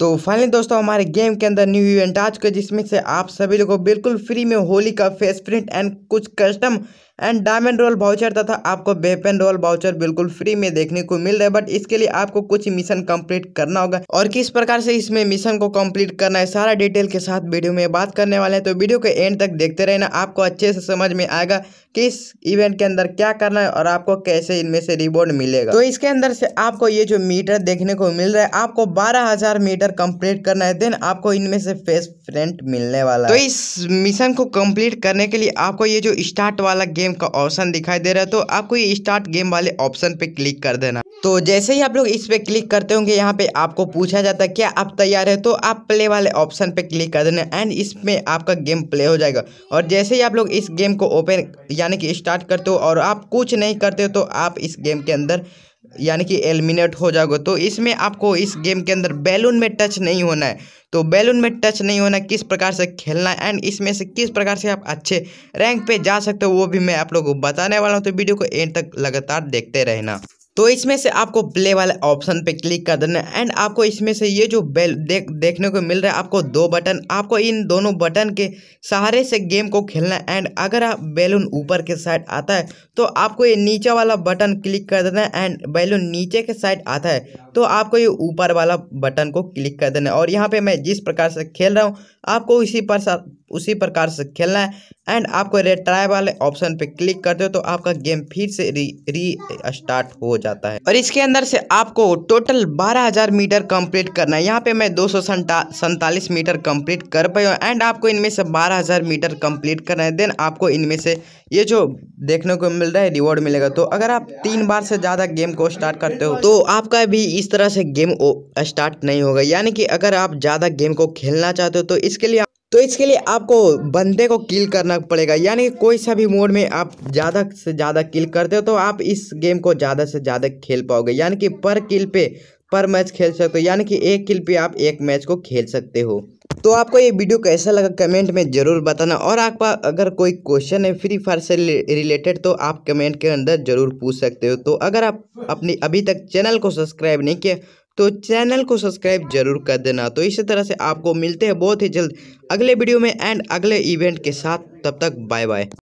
तो फाइनली दोस्तों हमारे गेम के अंदर न्यू इवेंट आ है जिसमें से आप सभी लोगों को बिल्कुल फ्री में होली का फेस प्रिंट एंड कुछ custom and diamond roll voucher तथा आपको वेपन रोल बाउचर बिल्कुल फ्री में देखने को मिल रहा है बट इसके लिए आपको कुछ मिशन कंप्लीट करना होगा और किस प्रकार से इसमें मिशन को कंप्लीट करना है सारा डिटेल के साथ वीडियो में बात करने वाले हैं तो वीडियो के एंड तक देखते रहना आपको अच्छे से समझ में आएगा कि इस इवेंट के अंदर क्या करना है और आपको कैसे इनमें से रिवॉर्ड मिलेगा तो इसके अंदर से आपको ये जो मीटर देखने को मिल रहा है आपको बारह हजार मीटर कंप्लीट करना है देन आपको इनमें से फेस फ्रेंट मिलने वाला तो इस मिशन को कंप्लीट करने के लिए आपको ये जो स्टार्ट वाला गेम गेम का ऑप्शन दिखाई दे रहा है तो आपको ये स्टार्ट गेम वाले ऑप्शन पे क्लिक कर देना तो जैसे ही आप लोग इस पे क्लिक करते होंगे यहाँ पे आपको पूछा जाता है क्या आप तैयार है तो आप प्ले वाले ऑप्शन पे क्लिक कर देना एंड इसमें आपका गेम प्ले हो जाएगा और जैसे ही आप लोग इस गेम को ओपन यानी कि स्टार्ट करते हो और आप कुछ नहीं करते हो तो आप इस गेम के अंदर यानी कि एलिमिनेट हो जाओगे तो इसमें आपको इस गेम के अंदर बैलून में टच नहीं होना है तो बैलून में टच नहीं होना किस प्रकार से खेलना है एंड इसमें से किस प्रकार से आप अच्छे रैंक पे जा सकते हो वो भी मैं आप लोगों को बताने वाला हूँ तो वीडियो को एंड तक लगातार देखते रहना तो इसमें से आपको प्ले वाले ऑप्शन पे क्लिक कर देना है एंड आपको इसमें से ये जो बेल देख देखने को मिल रहा है आपको दो बटन आपको इन दोनों बटन के सहारे से गेम को खेलना है एंड अगर आप बैलून ऊपर के साइड आता है तो आपको ये नीचे वाला बटन क्लिक कर देना है एंड बैलून नीचे के साइड आता है तो आपको ये ऊपर वाला बटन को क्लिक कर देना है और यहाँ पे मैं जिस प्रकार से खेल रहा हूँ आपको उसी पर उसी प्रकार से खेलना है एंड आपको रेट्राई वाले ऑप्शन पे क्लिक करते हो तो आपका गेम फिर से री री स्टार्ट हो जाता है और इसके अंदर से आपको टोटल 12000 मीटर कंप्लीट करना है यहाँ पे मैं दो सैंतालीस मीटर कंप्लीट कर पाई हूँ एंड आपको इनमें से 12000 मीटर कंप्लीट करना है देन आपको इनमें से ये जो देखने को मिल रहा है रिवॉर्ड मिलेगा तो अगर आप तीन बार से ज़्यादा गेम को स्टार्ट करते हो तो आपका भी इस तरह से गेम स्टार्ट नहीं होगा यानी कि अगर आप ज़्यादा गेम को खेलना चाहते हो तो इसके लिए तो इसके लिए आपको बंदे को किल करना पड़ेगा यानी कि कोई सा भी मोड में आप ज़्यादा से ज़्यादा किल करते हो तो आप इस गेम को ज़्यादा से ज़्यादा खेल पाओगे यानी कि पर किल पे पर मैच खेल सकते हो यानी कि एक किल पे आप एक मैच को खेल सकते हो तो आपको ये वीडियो कैसा लगा कमेंट में ज़रूर बताना और आपका अगर कोई क्वेश्चन है फ्री फायर से रिलेटेड तो आप कमेंट के अंदर ज़रूर पूछ सकते हो तो अगर आप अपनी अभी तक चैनल को सब्सक्राइब नहीं किया तो चैनल को सब्सक्राइब जरूर कर देना तो इसी तरह से आपको मिलते हैं बहुत ही जल्द अगले वीडियो में एंड अगले इवेंट के साथ तब तक बाय बाय